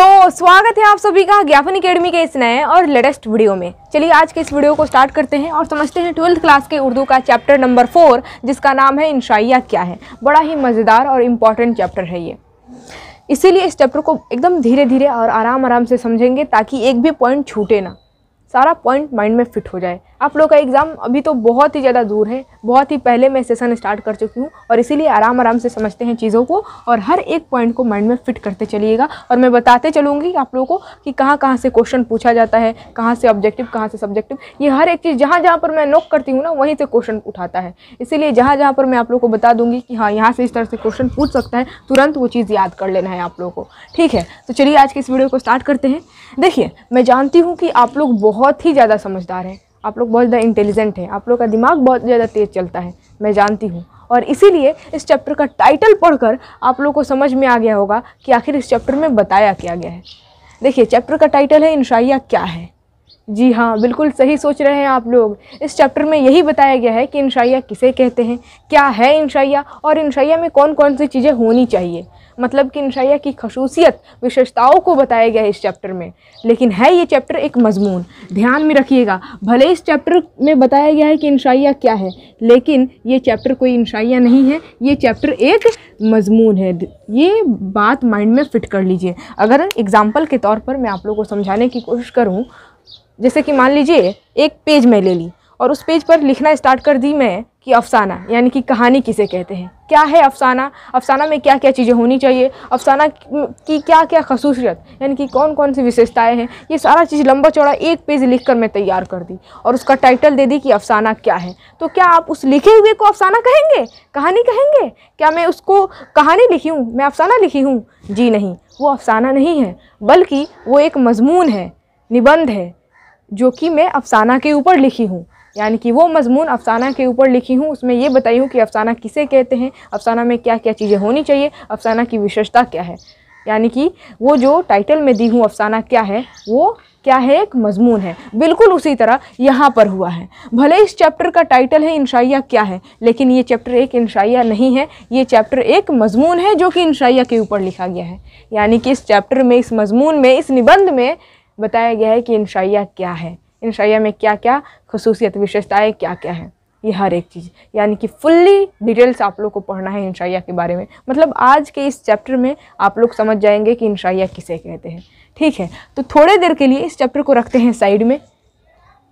तो स्वागत है आप सभी का ज्ञापन अकेडमी के इस नए और लेटेस्ट वीडियो में चलिए आज के इस वीडियो को स्टार्ट करते हैं और समझते हैं ट्वेल्थ क्लास के उर्दू का चैप्टर नंबर फोर जिसका नाम है इंशाइया क्या है बड़ा ही मज़ेदार और इम्पॉर्टेंट चैप्टर है ये इसीलिए इस चैप्टर को एकदम धीरे धीरे और आराम आराम से समझेंगे ताकि एक भी पॉइंट छूटे ना सारा पॉइंट माइंड में फिट हो जाए आप लोग का एग्ज़ाम अभी तो बहुत ही ज़्यादा दूर है बहुत ही पहले मैं सेशन स्टार्ट कर चुकी हूँ और इसीलिए आराम आराम से समझते हैं चीज़ों को और हर एक पॉइंट को माइंड में फिट करते चलिएगा और मैं बताते चलूँगी आप लोगों को कि कहाँ कहाँ से क्वेश्चन पूछा जाता है कहाँ से ऑब्जेक्टिव कहाँ से सब्जेक्टिव ये हर एक चीज़ जहाँ जहाँ पर मैं नोक करती हूँ ना वहीं से क्वेश्चन उठाता है इसीलिए जहाँ जहाँ पर मैं आप लोग को बता दूँगी कि हाँ यहाँ से इस तरह से क्वेश्चन पूछ सकता है तुरंत वो चीज़ याद कर लेना है आप लोग को ठीक है तो चलिए आज के इस वीडियो को स्टार्ट करते हैं देखिए मैं जानती हूँ कि आप लोग बहुत ही ज़्यादा समझदार हैं आप लोग बहुत ज़्यादा इंटेलिजेंट हैं आप लोग का दिमाग बहुत ज़्यादा तेज़ चलता है मैं जानती हूँ और इसीलिए इस चैप्टर का टाइटल पढ़कर आप लोग को समझ में आ गया होगा कि आखिर इस चैप्टर में बताया क्या गया है देखिए चैप्टर का टाइटल है इंशाइया क्या है जी हाँ बिल्कुल सही सोच रहे हैं आप लोग इस चैप्टर में यही बताया गया है कि इंशाइया किसे कहते हैं क्या है इंशाइया और इंशाइया में कौन कौन सी चीज़ें होनी चाहिए मतलब कि इंशाइया की खसूसियत विशेषताओं को बताया गया है इस चैप्टर में लेकिन है ये चैप्टर एक मजमून ध्यान में रखिएगा भले इस चैप्टर में बताया गया है कि इंशाइया क्या है लेकिन ये चैप्टर कोई इंशाइया नहीं है ये चैप्टर एक मजमून है ये बात माइंड में फ़िट कर लीजिए अगर एग्ज़ाम्पल के तौर पर मैं आप लोग को समझाने की कोशिश करूँ जैसे कि मान लीजिए एक पेज मैं ले ली और उस पेज पर लिखना स्टार्ट कर दी मैं कि अफसाना यानी कि कहानी किसे कहते हैं क्या है अफसाना अफसाना में क्या क्या चीज़ें होनी चाहिए अफसाना की क्या क्या खसूसियत यानी कि कौन कौन सी विशेषताएं हैं ये सारा चीज़ लंबा चौड़ा एक पेज लिख कर मैं तैयार कर दी और उसका टाइटल दे दी कि अफसाना क्या है तो क्या आप उस लिखे हुए को अफसाना कहेंगे कहानी कहेंगे क्या मैं उसको कहानी लिखी हूँ मैं अफसाना लिखी हूँ जी नहीं वो अफसाना नहीं है बल्कि वो एक मजमून है निबंध है जो कि मैं अफसाना के ऊपर लिखी हूँ यानी कि वो मजमून अफसाना के ऊपर लिखी हूँ उसमें ये बताई हूँ कि अफसाना किसे कहते हैं अफसाना में क्या क्या चीज़ें होनी चाहिए अफसाना की विशेषता क्या है यानी कि वो जो टाइटल में दी हूँ अफसाना क्या है वो क्या है एक मजमून है बिल्कुल उसी तरह यहाँ पर हुआ है भले इस चैप्टर का टाइटल है इंशाइया क्या है लेकिन ये चैप्टर एक इंशाइया नहीं है ये चैप्टर एक मजमून है जो कि इंशाइया के ऊपर लिखा गया है यानी कि इस चैप्टर में इस मजमून में इस निबंध में बताया गया है कि इंशाइया क्या है इंशाइया में क्या क्या खसूसियत विशेषताएँ क्या क्या हैं ये हर एक चीज़ यानी कि फुल्ली डिटेल्स आप लोग को पढ़ना है इंशाइया के बारे में मतलब आज के इस चैप्टर में आप लोग समझ जाएंगे कि इंशाइया किसे कहते हैं ठीक है तो थोड़े देर के लिए इस चैप्टर को रखते हैं साइड में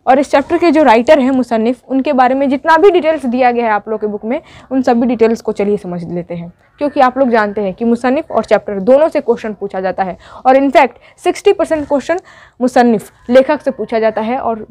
और इस चैप्टर के जो राइटर हैं मुसनफ़ उनके बारे में जितना भी डिटेल्स दिया गया है आप लोग के बुक में उन सभी डिटेल्स को चलिए समझ लेते हैं क्योंकि आप लोग जानते हैं कि मुसनफ़ और चैप्टर दोनों से क्वेश्चन पूछा जाता है और इनफैक्ट सिक्सटी परसेंट क्वेश्चन मुसनफ़ लेखक से पूछा जाता है और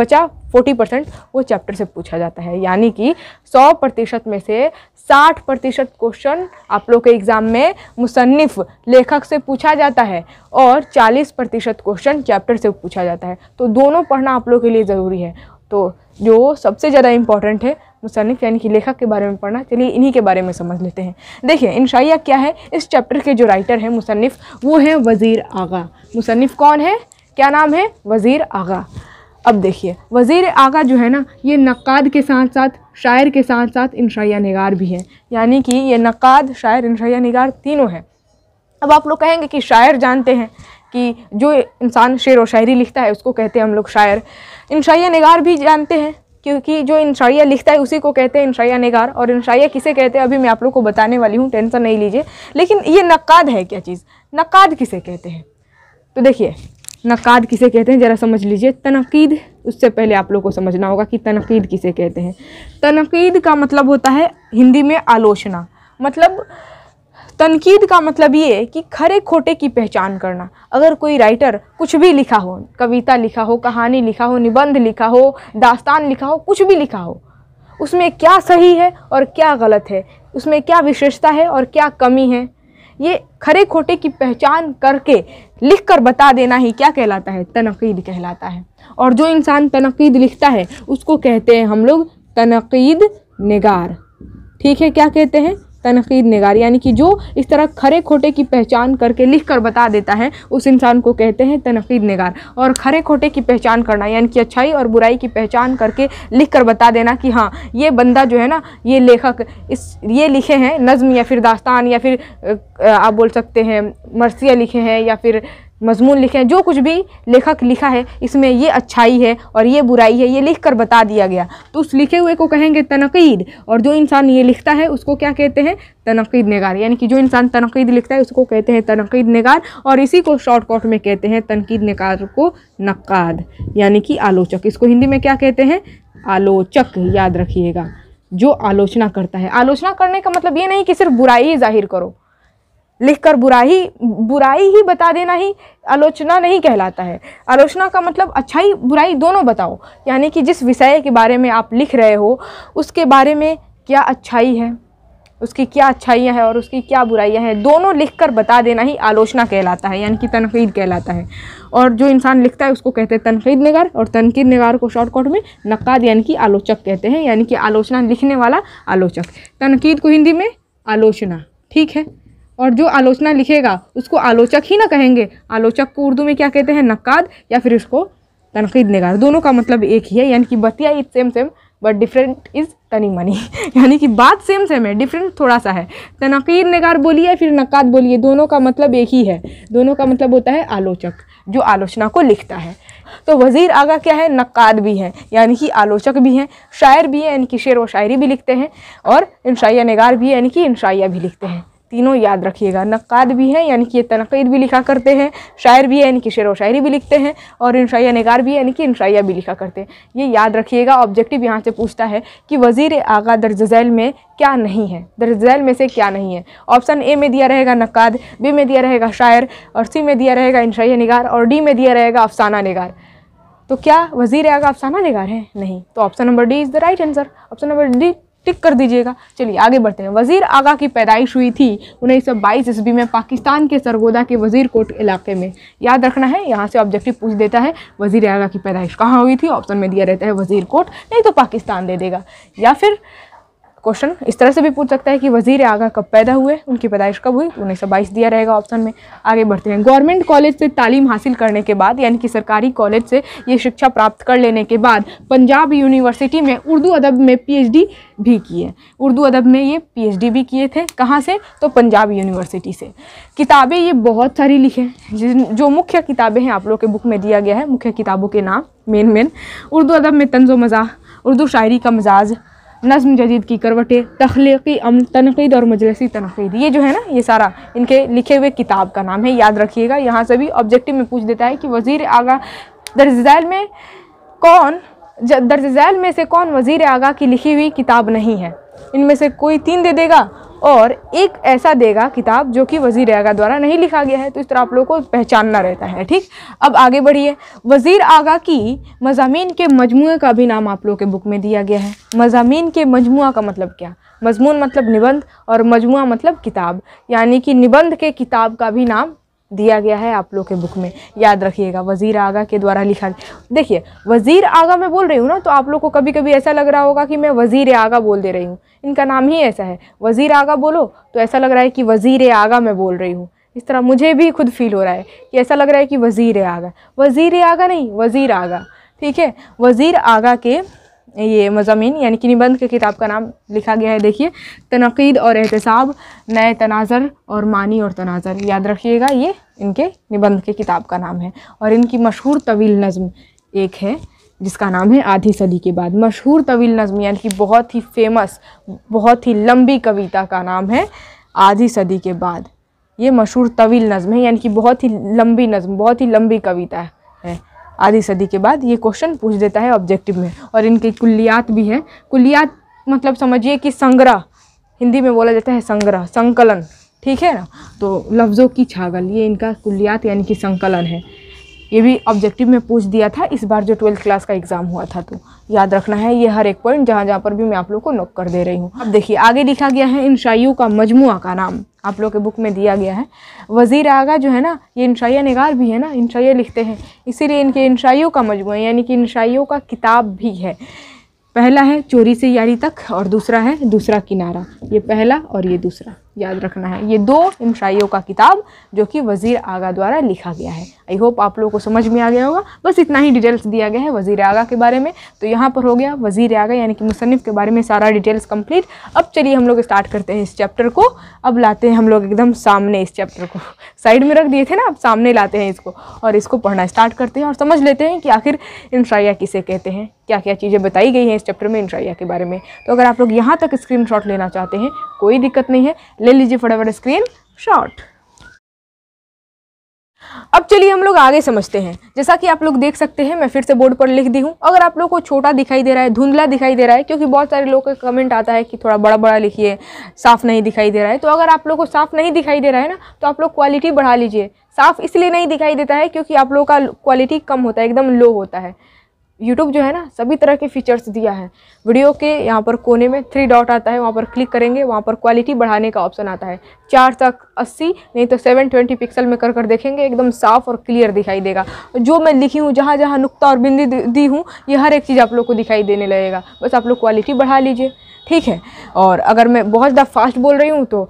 बचा फोर्टी परसेंट वो चैप्टर से पूछा जाता है यानी कि सौ प्रतिशत में से साठ प्रतिशत क्वेश्चन आप लोग के एग्ज़ाम में मुसनफ़ लेखक से पूछा जाता है और चालीस प्रतिशत क्वेश्चन चैप्टर से पूछा जाता है तो दोनों पढ़ना आप लोग के लिए लिए ज़रूरी है तो जो सबसे ज़्यादा इम्पॉर्टेंट है मुसनफ़ यानी कि लेखक के बारे में पढ़ना चलिए इन्हीं के बारे में समझ लेते हैं देखिए इंशाइया क्या है इस चैप्टर के जो राइटर हैं मुसनफ़ वो हैं वज़ीर आगा मुसनफ़ कौन है क्या नाम है वज़ीर आगा अब देखिए वज़ीर आगा जो है ना ये नक़ाद के साथ साथ शायर के साथ साथ इंशाइया नगार भी हैं यानी कि ये नक़ाद शायर इंशाइया नगार तीनों हैं अब आप लोग कहेंगे कि शायर जानते हैं कि जो इंसान शेर व शायरी लिखता है उसको कहते हैं हम लोग शायर इंशाइया नगार भी जानते हैं क्योंकि जो इंशाइया लिखता है उसी को कहते हैं इंशाइया नगार और इंशाइया किसे कहते हैं अभी मैं आप लोग को बताने वाली हूँ टेंशन नहीं लीजिए लेकिन ये नक्काद है क्या चीज़ नक्काद किसे कहते हैं तो देखिए नक़ाद किसे कहते हैं ज़रा समझ लीजिए तनकीद उससे पहले आप लोग को समझना होगा कि तनकीद किसे कहते हैं तनकीद का मतलब होता है हिंदी में आलोचना मतलब तनकीद का मतलब ये है कि खरे खोटे की पहचान करना अगर कोई राइटर कुछ भी लिखा हो कविता लिखा हो कहानी लिखा हो निबंध लिखा हो दास्तान लिखा हो कुछ भी लिखा हो उसमें क्या सही है और क्या गलत है उसमें क्या विशेषता है और क्या कमी है ये खरे खोटे की पहचान करके लिख कर बता देना ही क्या कहलाता है तनकीद कहलाता है और जो इंसान तनकीद लिखता है उसको कहते हैं हम लोग तनकीद निगार ठीक है क्या कहते हैं तनकीद नगार यानी कि जो इस तरह खरे खोटे की पहचान करके लिख कर बता देता है उस इंसान को कहते हैं तनकीद नगार और खरे खोटे की पहचान करना यानी कि अच्छाई और बुराई की पहचान करके लिख कर बता देना कि हाँ ये बंदा जो है ना ये लेखक इस ये लिखे हैं नज़म या फिर दास्तान या फिर आप बोल सकते हैं मरसिया लिखे हैं या फिर मजमून लिखे हैं जो कुछ भी लेखक लिखा है इसमें ये अच्छाई है और ये बुराई है ये लिख कर बता दिया गया तो उस लिखे हुए को कहेंगे तनकीद और जो इंसान ये लिखता है उसको क्या कहते हैं तनकीद नगार यानी कि जो इंसान तनकीद लिखता है उसको कहते हैं तनकीद नगार और इसी को शॉर्टकट में कहते हैं तनकीद नगार को नक़ाद यानी कि आलोचक इसको हिंदी में क्या कहते हैं आलोचक याद रखिएगा जो आलोचना करता है आलोचना करने का मतलब ये नहीं कि सिर्फ बुराई जाहिर करो लिखकर बुराई बुराई ही बता देना ही आलोचना नहीं कहलाता है आलोचना का मतलब अच्छाई बुराई दोनों बताओ यानी कि जिस विषय के बारे में आप लिख रहे हो उसके बारे में क्या अच्छाई है उसकी क्या अच्छाइयाँ हैं और उसकी क्या बुराइयाँ हैं दोनों लिखकर बता देना ही आलोचना कहलाता है यानी कि तनकीद कहलाता है और जो इंसान लिखता है उसको कहते हैं तनकीद नगार और तनकीद नगार को शॉर्टकट में नक्काद यानी कि आलोचक कहते हैं यानी कि आलोचना लिखने वाला आलोचक तनकीद को हिंदी में आलोचना ठीक है और जो आलोचना लिखेगा उसको आलोचक ही ना कहेंगे आलोचक को उर्दू में क्या कहते हैं नक्काद या फिर उसको तनकीद नगार दोनों का मतलब एक ही है यानी कि बतिया is same same but different is तनी मनी यानी कि बात सेम सेम है डिफरेंट थोड़ा सा है तनकीद नगार बोलिए फिर नक्काद बोलिए दोनों का मतलब एक ही है दोनों का मतलब होता है आलोचक जो आलोचना को लिखता है तो वज़ीर आगा क्या है नक्द भी हैं यानी कि आलोचक भी हैं शायर भी हैं यानी कि शेर व शायरी भी लिखते हैं और इनशाया नगार भी यानी कि इनशाया भी लिखते हैं तीनों याद रखिएगा नक्काद भी हैं यानी कि ये तनकीद भी लिखा करते हैं शायर भी है यानी कि शेर व शायरी भी लिखते हैं और इनशाया नगार भी यानी कि इनशाया भी लिखा करते हैं ये याद रखिएगा ऑब्जेक्टिव यहाँ से पूछता है कि वज़ीर आगा दर्जैल में क्या नहीं है दर्जैल में से क्या नहीं है ऑप्शन ए में दिया रहेगा नक्काद बी में दिया रहेगा शायर और सी में दिया रहेगा इनशाया नगार और डी में दिया रहेगा अफसाना नगार तो क्या वज़ीर आगा अफसाना नगार है नहीं तो option number D is the right answer option number D tick कर दीजिएगा चलिए आगे बढ़ते हैं वज़ीर आगा की पैदाइश हुई थी उन्नीस सौ बाईस ईस्वी में पाकिस्तान के सरगोदा के वज़ीर कोट इलाके में याद रखना है यहाँ से ऑब्जेक्टिव पूछ देता है वज़ीर आगा की पैदाइश कहाँ हुई थी ऑप्शन में दिया रहता है वज़ीर कोट नहीं तो पाकिस्तान दे देगा या फिर क्वेश्चन इस तरह से भी पूछ सकता है कि वजीर आगा कब पैदा हुए उनकी पैदाइश कब हुई तो उन्नीस सौ बाईस दिया रहेगा ऑप्शन में आगे बढ़ते हैं गवर्नमेंट कॉलेज से तालीम हासिल करने के बाद यानी कि सरकारी कॉलेज से ये शिक्षा प्राप्त कर लेने के बाद पंजाब यूनिवर्सिटी में उर्दू अदब में पी भी किए उर्दू अदब में ये पी भी किए थे कहाँ से तो पंजाब यूनिवर्सिटी से किताबें ये बहुत सारी लिखे जिन जो मुख्य किताबें हैं आप लोग के बुक में दिया गया है मुख्य किताबों के नाम मेन मेन उर्दू अदब में तंजो मजा उर्दू शायरी का मजाज नज़म जदीद की करवटें तख्लीकी अम तनकीद और मजलसी तनकीद ये जो है ना ये सारा इनके लिखे हुए किताब का नाम है याद रखिएगा यहाँ से भी ऑब्जेक्टिव में पूछ देता है कि वज़ी आगा दर्जैल में कौन दर्जैल में से कौन वज़ी आगा की लिखी हुई किताब नहीं है इनमें से कोई तीन दे देगा और एक ऐसा देगा किताब जो कि वज़ीर आगा द्वारा नहीं लिखा गया है तो इस तरह आप लोगों को पहचानना रहता है ठीक अब आगे बढ़िए वज़ीर आगा की मजामी के मजमू का भी नाम आप लोगों के बुक में दिया गया है मजामी के मजमू का मतलब क्या मजमून मतलब निबंध और मजमू मतलब किताब यानी कि निबंध के किताब का भी नाम दिया गया है आप लोग के बुक में याद रखिएगा वज़ीर आगा के द्वारा लिखा देखिए वज़ीर आगा मैं बोल रही हूँ ना तो आप लोग को कभी कभी ऐसा लग रहा होगा कि मैं वज़ीर आगा बोल दे रही हूँ इनका नाम ही ऐसा है वज़ीर आगा बोलो तो ऐसा लग रहा है कि वज़ीर आगा मैं बोल रही हूँ इस तरह मुझे भी खुद फील हो रहा है कि ऐसा लग रहा है कि वज़ीर आगा वज़ीर आगा नहीं वज़ीर आगा ठीक है वज़ीर आगा के ये मजामी यानी कि निबंध की किताब का नाम लिखा गया है देखिए तनकीद और एहतसाब नए तनाज़र और मानी और तनाज़र याद रखिएगा ये इनके निबंध की किताब का नाम है और इनकी मशहूर तवील नज़म एक है जिसका नाम है आधी सदी के बाद मशहूर तवील नज़म यानी कि बहुत ही फेमस बहुत ही लंबी कविता का नाम है आधी सदी के बाद ये मशहूर तवील नज़म है यानी कि बहुत ही लंबी नज़म बहुत ही लंबी कविता है आधी सदी के बाद ये क्वेश्चन पूछ देता है ऑब्जेक्टिव में और इनकी कुल्लियात भी है कुल्लियात मतलब समझिए कि संग्रह हिंदी में बोला जाता है संग्रह संकलन ठीक है ना तो लफ्ज़ों की छागल ये इनका कुल्लियात यानी कि संकलन है ये भी ऑब्जेक्टिव में पूछ दिया था इस बार जो ट्वेल्थ क्लास का एग्ज़ाम हुआ था तो याद रखना है ये हर एक पॉइंट जहाँ जहाँ पर भी मैं आप लोग को नोक कर दे रही हूँ अब देखिए आगे लिखा गया है इन शाइयों का मजमु का नाम आप लोग के बुक में दिया गया है वज़ीर आगा जो है ना ये इंशाइया नगार भी है ना इंशाइया लिखते हैं इसीलिए इनके इंशाइयों का मजमू यानी कि इंशाइयों का किताब भी है पहला है चोरी से यारी तक और दूसरा है दूसरा किनारा ये पहला और ये दूसरा याद रखना है ये दो इन का किताब जो कि वज़ी आगा द्वारा लिखा गया है आई होप आप लोगों को समझ में आ गया होगा बस इतना ही डिटेल्स दिया गया है वज़ी आगा के बारे में तो यहाँ पर हो गया वज़ी आगा यानी कि मुसनफ़ के बारे में सारा डिटेल्स कंप्लीट अब चलिए हम लोग स्टार्ट करते हैं इस चैप्टर को अब लाते हैं हम लोग एकदम सामने इस चैप्टर को साइड में रख दिए थे ना अब सामने लाते हैं इसको और इसको पढ़ना स्टार्ट करते हैं और समझ लेते हैं कि आखिर इंशाइया किसे कहते हैं क्या क्या चीज़ें बताई गई हैं इस चैप्टर में इंशाइया के बारे में तो अगर आप लोग यहाँ तक स्क्रीन लेना चाहते सकते हैं कोई दिक्कत नहीं है ले लीजिए फटाफट स्क्रीन शॉट अब चलिए हम लोग आगे समझते हैं जैसा कि आप लोग देख सकते हैं मैं फिर से बोर्ड पर लिख दी हूँ अगर आप लोग को छोटा दिखाई दे रहा है धुंधला दिखाई दे रहा है क्योंकि बहुत सारे लोगों का कमेंट आता है कि थोड़ा बड़ा बड़ा लिखिए साफ नहीं दिखाई दे रहा है तो अगर आप लोग को साफ नहीं दिखाई दे रहा है ना तो आप लोग क्वालिटी बढ़ा लीजिए साफ इसलिए नहीं दिखाई देता है क्योंकि आप लोगों का क्वालिटी कम होता है एकदम लो होता है यूट्यूब जो है ना सभी तरह के फीचर्स दिया है वीडियो के यहाँ पर कोने में थ्री डॉट आता है वहाँ पर क्लिक करेंगे वहाँ पर क्वालिटी बढ़ाने का ऑप्शन आता है चार तक अस्सी नहीं तो सेवन ट्वेंटी पिक्सल में कर कर देखेंगे एकदम साफ और क्लियर दिखाई देगा जो मैं लिखी हूँ जहाँ जहाँ नुकता और बिंदी दी हूँ ये हर एक चीज़ आप लोग को दिखाई देने लगेगा बस आप लोग क्वालिटी बढ़ा लीजिए ठीक है और अगर मैं बहुत ज़्यादा फास्ट बोल रही हूँ तो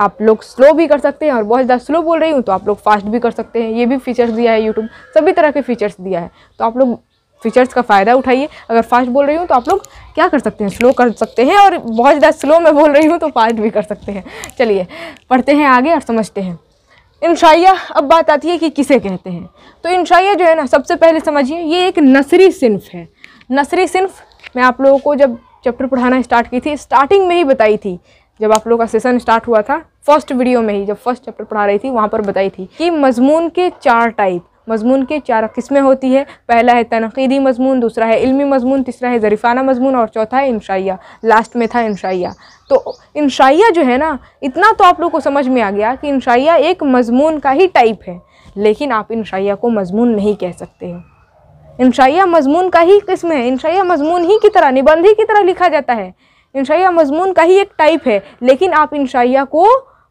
आप लोग स्लो भी कर सकते हैं और बहुत ज़्यादा स्लो बोल रही हूँ तो आप लोग फास्ट भी कर सकते हैं ये भी फीचर्स दिया है यूट्यूब सभी तरह के फीचर्स दिया है तो आप लोग फीचर्स का फ़ायदा उठाइए अगर फास्ट बोल रही हूँ तो आप लोग क्या कर सकते हैं स्लो कर सकते हैं और बहुत ज़्यादा स्लो में बोल रही हूँ तो फास्ट भी कर सकते हैं चलिए पढ़ते हैं आगे और समझते हैं इंशाइया अब बात आती है कि किसे कहते हैं तो इंशाइया जो है ना सबसे पहले समझिए ये एक नसरी सिनफ है नसरी सिनफ मैं आप लोगों को जब चैप्टर पढ़ाना स्टार्ट की थी स्टार्टिंग में ही बताई थी जब आप लोगों का सेशन स्टार्ट हुआ था फर्स्ट वीडियो में ही जब फर्स्ट चैप्टर पढ़ा रही थी वहाँ पर बताई थी कि मजमून के चार टाइप मजमून के चार किस्में होती है पहला है तनकीदी मजमून दूसरा है इल्मी मजमून तीसरा है ज़रीफ़ाना मजमून और चौथा है इंशाइया लास्ट में था इंशाइया तो इंशाइया जो है ना इतना तो आप लोग को समझ में आ गया कि इंशाइया एक मजमून का ही टाइप है लेकिन आप इंशाइया को मजमून नहीं कह सकते हो इंशाइया मजमून का ही किस्म है इंशाइया मजमून ही की तरह निबंध ही की तरह लिखा जाता है इंशाइया मजमून का ही एक टाइप है लेकिन आप इंशाइया को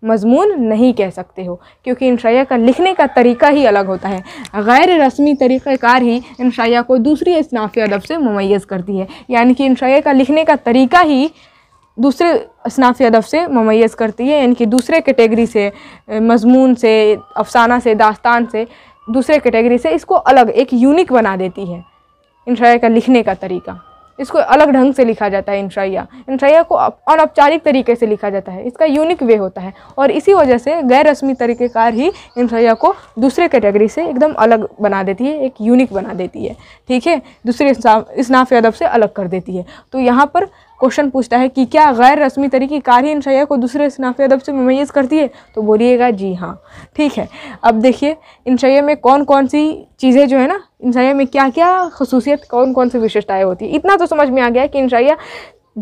मजमून नहीं कह सकते हो क्योंकि इन शाया का लिखने का तरीका ही अलग होता है गैर रस्मी तरीक़ार ही इन शाया को दूसरी इसनाफ़ी अदब से ममैज़ करती है यानी कि इन शाया का लिखने का तरीका ही दूसरे असनाफ़ी अदब से ममैज़ करती है यानी कि दूसरे कैटेगरी से मजमून से अफसाना से दास्तान से दूसरे कैटेगरी से इसको अलग एक यूनिक बना देती है इन शायर का लिखने का तरीका इसको अलग ढंग से लिखा जाता है इंट्राइया इंट्राइया को अनौपचारिक तरीके से लिखा जाता है इसका यूनिक वे होता है और इसी वजह से गैर रस्मी तरीक़ेकार ही इंट्राइया को दूसरे कैटेगरी से एकदम अलग बना देती है एक यूनिक बना देती है ठीक है दूसरे इसनाफ अदब से अलग कर देती है तो यहाँ पर क्वेश्चन पूछता है कि क्या गैर रस्मी तरीके कारी शैया को दूसरे सनाफी अदब से ममैज़ करती है तो बोलिएगा जी हाँ ठीक है अब देखिए शैया में कौन कौन सी चीज़ें जो है ना शैया में क्या क्या खसूसियत कौन कौन सी विशेषताएँ होती है इतना तो समझ में आ गया कि शैया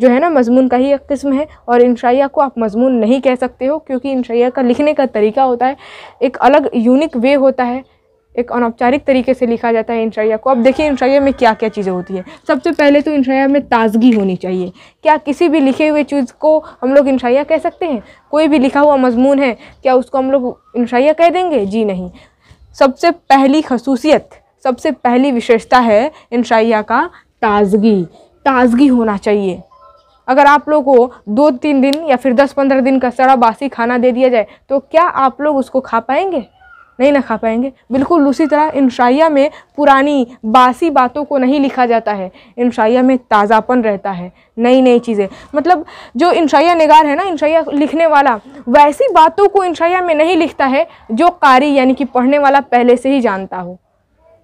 जो है ना मजमून का ही एक किस्म है और इंशाइया को आप मजमून नहीं कह सकते हो क्योंकि शैया का लिखने का तरीका होता है एक अलग यूनिक वे होता है एक अनौपचारिक तरीके से लिखा जाता है इंशाइया को अब देखिए इंशाइया में क्या क्या चीज़ें होती है सबसे पहले तो इंशाइया में ताजगी होनी चाहिए क्या किसी भी लिखे हुए चीज़ को हम लोग इंशाइया कह सकते हैं कोई भी लिखा हुआ मजमून है क्या उसको हम लोग इंशाइया कह देंगे जी नहीं सबसे पहली खसूसियत सबसे पहली विशेषता है इंशाइया का ताजगी ताजगी होना चाहिए अगर आप लोग को दो तीन दिन या फिर दस पंद्रह दिन का सड़ा बासी खाना दे दिया जाए तो क्या आप लोग उसको खा पाएंगे नहीं ना खा पाएंगे बिल्कुल उसी तरह इंशाइया में पुरानी बासी बातों को नहीं लिखा जाता है इंशाइया में ताज़ापन रहता है नई नई चीज़ें मतलब जो इंशाइया नगार है ना इंशाइया लिखने वाला वैसी बातों को इंशाइया में नहीं लिखता है जो कारी यानी कि पढ़ने वाला पहले से ही जानता हो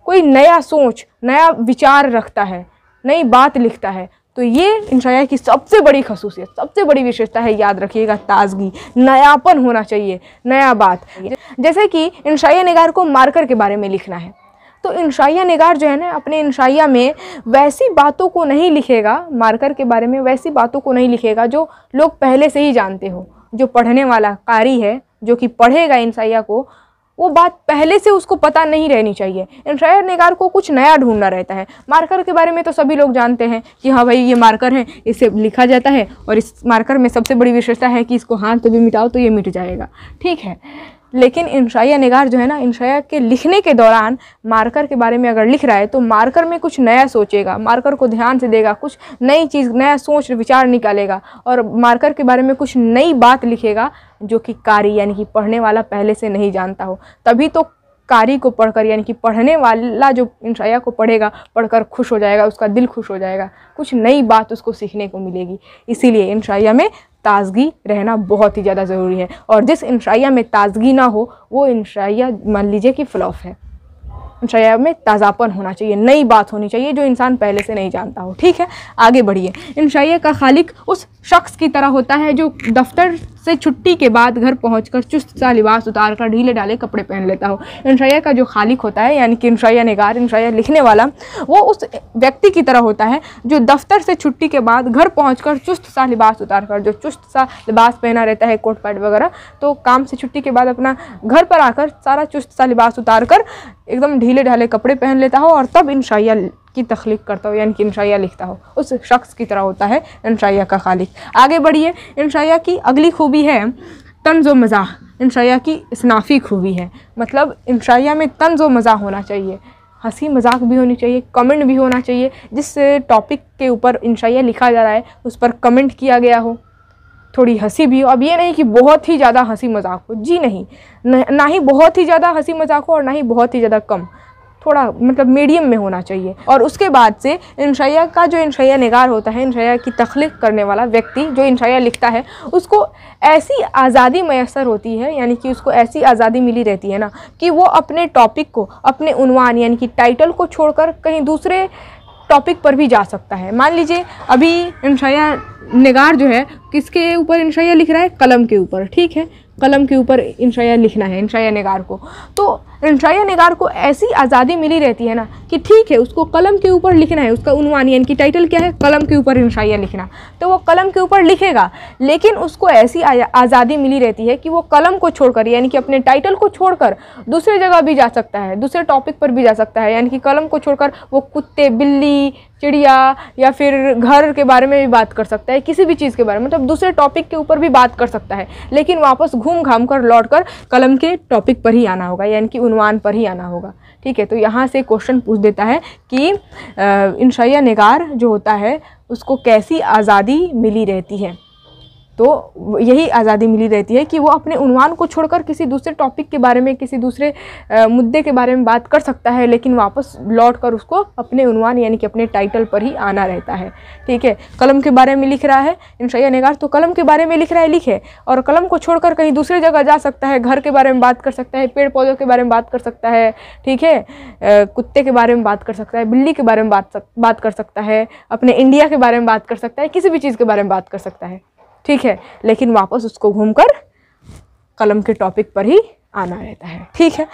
कोई नया सोच नया विचार रखता है नई बात लिखता है तो ये इंशाया की सबसे बड़ी खसूसियत सबसे बड़ी विशेषता है याद रखिएगा ताजगी नयापन होना चाहिए नया बात जैसे कि इंशाया निगार को मार्कर के बारे में लिखना है तो इंशाया निगार जो है ना अपने इंशाया में वैसी बातों को नहीं लिखेगा मार्कर के बारे में वैसी बातों को नहीं लिखेगा जो लोग पहले से ही जानते हो जो पढ़ने वाला कारी है जो कि पढ़ेगा इंशाया को वो बात पहले से उसको पता नहीं रहनी चाहिए एंट्रायर निगार को कुछ नया ढूंढना रहता है मार्कर के बारे में तो सभी लोग जानते हैं कि हाँ भाई ये मार्कर है इसे लिखा जाता है और इस मार्कर में सबसे बड़ी विशेषता है कि इसको हाथ तो भी मिटाओ तो ये मिट जाएगा ठीक है लेकिन इंशाया निगार जो है ना इंशाया के लिखने के दौरान मार्कर के बारे में अगर लिख रहा है तो मार्कर में कुछ नया सोचेगा मार्कर को ध्यान से देगा कुछ नई चीज़ नया सोच विचार निकालेगा और मार्कर के बारे में कुछ नई बात लिखेगा जो कि कारी यानी कि पढ़ने वाला पहले से नहीं जानता हो तभी तो कारी को पढ़कर यानी कि पढ़ने वाला जो इंशाया को पढ़ेगा पढ़कर खुश हो जाएगा उसका दिल खुश हो जाएगा कुछ नई बात उसको सीखने को मिलेगी इसीलिए इंशाया में ताज़गी रहना बहुत ही ज़्यादा ज़रूरी है और जिस इंशाइया में ताज़गी ना हो वो इंशाइया मान लीजिए कि फ्लॉप है शया में ताज़ापन होना चाहिए नई बात होनी चाहिए जो इंसान पहले से नहीं जानता हो ठीक है आगे बढ़िए इंशाइए का खालिक उस शख्स की तरह होता है जो दफ्तर से छुट्टी के बाद घर कर चुस्त सा लिबास उतार कर ढीले डाले कपड़े पहन लेता हो इंशाइया का जो खालिक होता है यानी कि इंशाइया नगार इंशाइया लिखने वाला वो उस व्यक्ति की तरह होता है जो दफ्तर से छुट्टी के बाद घर कर चुस्त सा लिबास उतार कर जो चुस्त सा लिबास पहना रहता है कोट पैट वगैरह तो काम से छुट्टी के बाद अपना घर पर आकर सारा चुस्त सा लिबास उतार कर एकदम ढीले ढीले ढाले कपड़े पहन लेता हो और तब इंशाइया की तख्लीक करता हो यानी कि इंशाइया लिखता हो उस शख्स की तरह होता है इंशाइया का खालिक आगे बढ़िए इंशाइया की अगली खूबी है तंज व इन इंशाइया की इसनाफ़ी खूबी है मतलब इंशाइया में तंज व मज़ा होना चाहिए हंसी मजाक भी होनी चाहिए कमेंट भी होना चाहिए जिस टॉपिक के ऊपर इंशाइया लिखा जा रहा है उस पर कमेंट किया गया हो थोड़ी हंसी भी हो अब ये नहीं कि बहुत ही ज़्यादा हंसी मजाक हो जी नहीं ना ही बहुत ही ज़्यादा हंसी मजाक हो और ना ही बहुत ही ज़्यादा कम थोड़ा मतलब मीडियम में होना चाहिए और उसके बाद से इंशाया का जो इंशाया निगार होता है इंशाया की तख्लीक करने वाला व्यक्ति जो इंशाया लिखता है उसको ऐसी आज़ादी मैसर होती है यानी कि उसको ऐसी आज़ादी मिली रहती है ना कि वो अपने टॉपिक को अपने उनवान यानी कि टाइटल को छोड़कर कहीं दूसरे टॉपिक पर भी जा सकता है मान लीजिए अभी इंशाया निगार जो है किसके ऊपर इंशाया लिख रहा है कलम के ऊपर ठीक है कलम के ऊपर इनशाया लिखना है इनशाया निगार को तो इनशाया निगार को ऐसी आज़ादी मिली रहती है ना कि ठीक है उसको कलम के ऊपर लिखना है उसका उनवान यानी कि टाइटल क्या है कलम के ऊपर इनशाया लिखना तो वो कलम के ऊपर लिखेगा लेकिन उसको ऐसी आज़ादी मिली रहती है कि वो कलम को छोड़कर यानी कि अपने टाइटल को छोड़कर दूसरे जगह भी जा सकता है दूसरे टॉपिक पर भी जा सकता है यानी कि कलम को छोड़कर वो कुत्ते बिल्ली चिड़िया या फिर घर के बारे में भी बात कर सकता है किसी भी चीज़ के बारे में मतलब तो दूसरे टॉपिक के ऊपर भी बात कर सकता है लेकिन वापस घूम घाम कर लौट कर कलम के टॉपिक पर ही आना होगा यानी कि उनवान पर ही आना होगा ठीक है तो यहाँ से क्वेश्चन पूछ देता है कि इंशया निगार जो होता है उसको कैसी आज़ादी मिली रहती है तो यही आज़ादी मिली रहती है कि वो अपने उनवान को छोड़कर किसी दूसरे टॉपिक के बारे में किसी दूसरे मुद्दे के बारे में बात कर सकता है लेकिन वापस लौट कर उसको अपने उनवान यानी कि अपने टाइटल पर ही आना रहता है ठीक है कलम के बारे में लिख रहा है इंशैया नगार तो कलम के बारे में लिख रहा है लिखे और कलम को छोड़ कहीं दूसरी जगह जा सकता है घर के बारे में बात कर सकता है पेड़ पौधों के बारे में बात कर सकता है ठीक है कुत्ते के बारे में बात कर सकता है बिल्ली के बारे में बात बात कर सकता है अपने इंडिया के बारे में बात कर सकता है किसी भी चीज़ के बारे में बात कर सकता है ठीक है लेकिन वापस उसको घूमकर कलम के टॉपिक पर ही आना रहता है ठीक है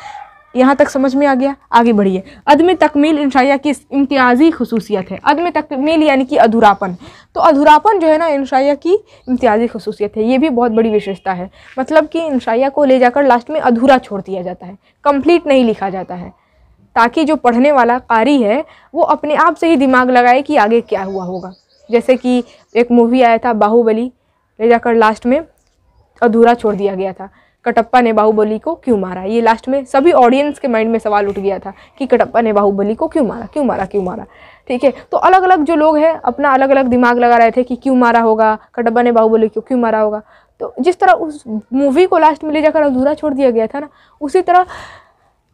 यहाँ तक समझ में आ गया आगे बढ़िए अदम तकमील इंशाया की इम्तियाज़ी खसूसियत है अदम तकमील यानी कि अधूरापन तो अधूरापन जो है ना इंशाया की इम्तियाज़ी खसूसियत है ये भी बहुत बड़ी विशेषता है मतलब कि इंशाया को ले जाकर लास्ट में अधूरा छोड़ दिया जाता है कम्प्लीट नहीं लिखा जाता है ताकि जो पढ़ने वाला कारी है वो अपने आप से ही दिमाग लगाए कि आगे क्या हुआ होगा जैसे कि एक मूवी आया था बाहुबली ले जाकर लास्ट में अधूरा छोड़ दिया गया था कटप्पा ने बाहुबली को क्यों मारा ये लास्ट में सभी ऑडियंस के माइंड में सवाल उठ गया था कि कटप्पा ने बाहुबली को क्यों मारा क्यों मारा क्यों मारा ठीक है तो अलग अलग जो लोग हैं अपना अलग अलग दिमाग लगा रहे थे कि क्यों मारा होगा कटप्पा ने बाहुबली को क्यों मारा होगा तो जिस तरह उस मूवी को लास्ट में ले जाकर अधूरा छोड़ दिया गया था ना उसी तरह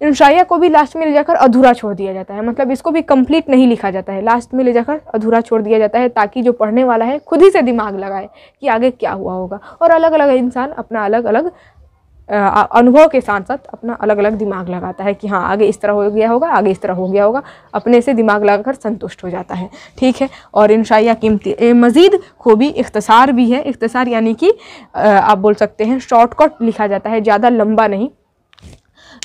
इन शाया को भी लास्ट में ले जाकर अधूरा छोड़ दिया जाता है मतलब इसको भी कंप्लीट नहीं लिखा जाता है लास्ट में ले जाकर अधूरा छोड़ दिया जाता है ताकि जो पढ़ने वाला है खुद ही से दिमाग लगाए कि आगे क्या हुआ होगा और अलग अलग इंसान अपना अलग अलग अनुभव के साथ साथ अपना अलग अलग दिमाग लगाता है कि हाँ आगे इस तरह हो गया होगा आगे इस तरह हो गया होगा अपने से दिमाग लगाकर संतुष्ट हो जाता है ठीक है और शाया कीमती मज़ीद खूबी इख्तसार भी है इख्तसार यानी कि आप बोल सकते हैं शॉर्टकट लिखा जाता है ज़्यादा लंबा नहीं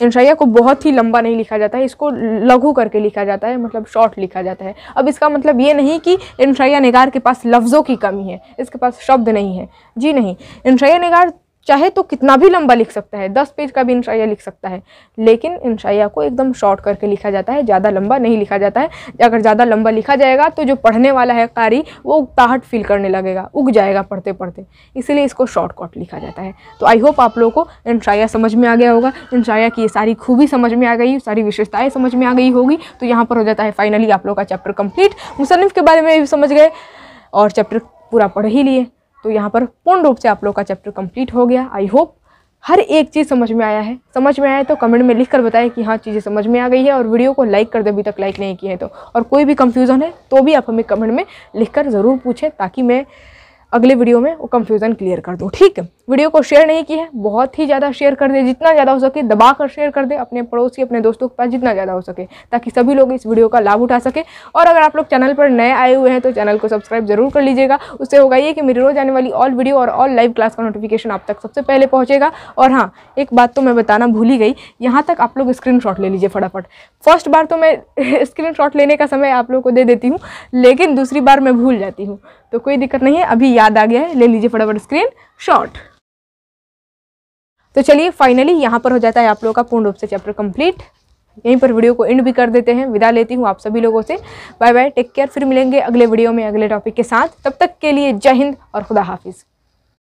इंशाइया को बहुत ही लंबा नहीं लिखा जाता है इसको लघु करके लिखा जाता है मतलब शॉर्ट लिखा जाता है अब इसका मतलब ये नहीं कि इंशाइया नगार के पास लफ्ज़ों की कमी है इसके पास शब्द नहीं है जी नहीं इंशाइया नगार चाहे तो कितना भी लंबा लिख सकता है दस पेज का भी इंशाया लिख सकता है लेकिन इंशाया को एकदम शॉर्ट करके लिखा जाता है ज़्यादा लंबा नहीं लिखा जाता है अगर ज़्यादा लंबा लिखा जाएगा तो जो पढ़ने वाला है कारी वो उगताहट फील करने लगेगा उग जाएगा पढ़ते पढ़ते इसीलिए इसको शॉर्टकट लिखा जाता है तो आई होप आप लोगों को इंशाया समझ में आ गया होगा इंशाया की ये सारी खूबी समझ में आ गई सारी विशेषताएँ समझ में आ गई होगी तो यहाँ पर हो जाता है फाइनली आप लोग का चैप्टर कम्प्लीट मुसनफ़ के बारे में भी समझ गए और चैप्टर पूरा पढ़ ही लिए तो यहाँ पर पूर्ण रूप से आप लोग का चैप्टर कंप्लीट हो गया आई होप हर एक चीज़ समझ में आया है समझ में आया तो कमेंट में लिख कर बताएं कि हाँ चीज़ें समझ में आ गई है और वीडियो को लाइक कर दे अभी तक लाइक नहीं किए हैं तो और कोई भी कंफ्यूजन है तो भी आप हमें कमेंट में लिख कर ज़रूर पूछें ताकि मैं अगले वीडियो में वो कंफ्यूजन क्लियर कर दूँ ठीक है वीडियो को शेयर नहीं की है बहुत ही ज़्यादा शेयर कर दे जितना ज़्यादा हो सके दबा कर शेयर कर दे अपने पड़ोसी अपने दोस्तों के पास जितना ज़्यादा हो सके ताकि सभी लोग इस वीडियो का लाभ उठा सके और अगर आप लोग चैनल पर नए आए हुए हैं तो चैनल को सब्सक्राइब जरूर कर लीजिएगा उससे होगा ये कि मेरी रोज़ आने वाली ऑल वीडियो और ऑल लाइव क्लास का नोटिफिकेशन आप तक सबसे पहले पहुँचेगा और हाँ एक बात तो मैं बताना भूल ही गई यहाँ तक आप लोग स्क्रीन ले लीजिए फटाफट फर्स्ट बार तो मैं स्क्रीन लेने का समय आप लोग को दे देती हूँ लेकिन दूसरी बार मैं भूल जाती हूँ तो कोई दिक्कत नहीं है अभी याद आ गया है ले लीजिए फटाफट स्क्रीन शॉट तो चलिए फाइनली यहाँ पर हो जाता है आप लोगों का पूर्ण रूप से चैप्टर कंप्लीट यहीं पर वीडियो को एंड भी कर देते हैं विदा लेती हूँ आप सभी लोगों से बाय बाय टेक केयर फिर मिलेंगे अगले वीडियो में अगले टॉपिक के साथ तब तक के लिए जय हिंद और खुदा हाफिज़